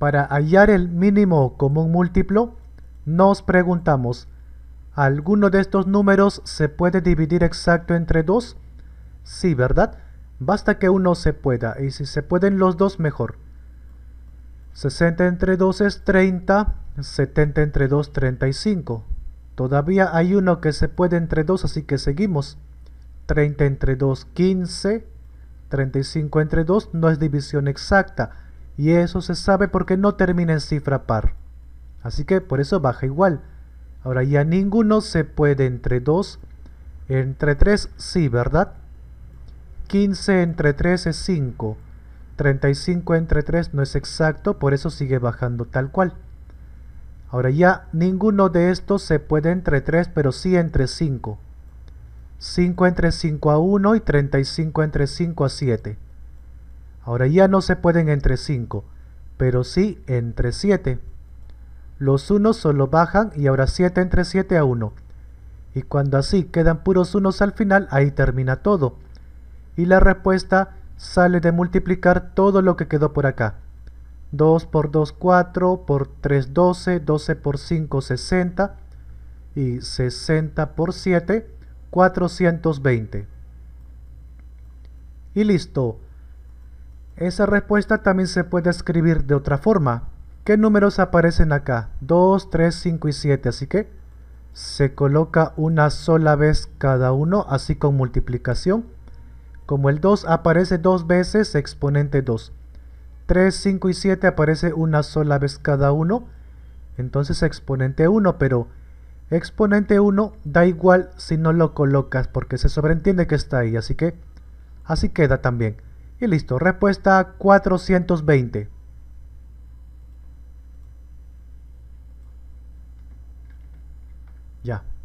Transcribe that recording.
Para hallar el mínimo común múltiplo, nos preguntamos, ¿alguno de estos números se puede dividir exacto entre 2? Sí, ¿verdad? Basta que uno se pueda, y si se pueden los dos, mejor. 60 entre 2 es 30, 70 entre 2 35. Todavía hay uno que se puede entre 2, así que seguimos. 30 entre 2 15, 35 entre 2 no es división exacta, y eso se sabe porque no termina en cifra par. Así que por eso baja igual. Ahora, ya ninguno se puede entre 2. Entre 3 sí, ¿verdad? 15 entre 3 es 5. 35 entre 3 no es exacto, por eso sigue bajando tal cual. Ahora ya ninguno de estos se puede entre 3, pero sí entre 5. 5 entre 5 a 1 y 35 entre 5 a 7. Ahora ya no se pueden entre 5, pero sí entre 7. Los unos solo bajan y ahora 7 entre 7 a 1. Y cuando así quedan puros unos al final, ahí termina todo. Y la respuesta sale de multiplicar todo lo que quedó por acá. 2 por 2, 4, por 3, 12, 12 por 5, 60 y 60 por 7, 420. Y listo. Esa respuesta también se puede escribir de otra forma. ¿Qué números aparecen acá? 2, 3, 5 y 7, así que se coloca una sola vez cada uno, así con multiplicación. Como el 2 aparece dos veces, exponente 2. 3, 5 y 7 aparece una sola vez cada uno, entonces exponente 1, pero exponente 1 da igual si no lo colocas porque se sobreentiende que está ahí, así que así queda también. Y listo, respuesta 420. Ya.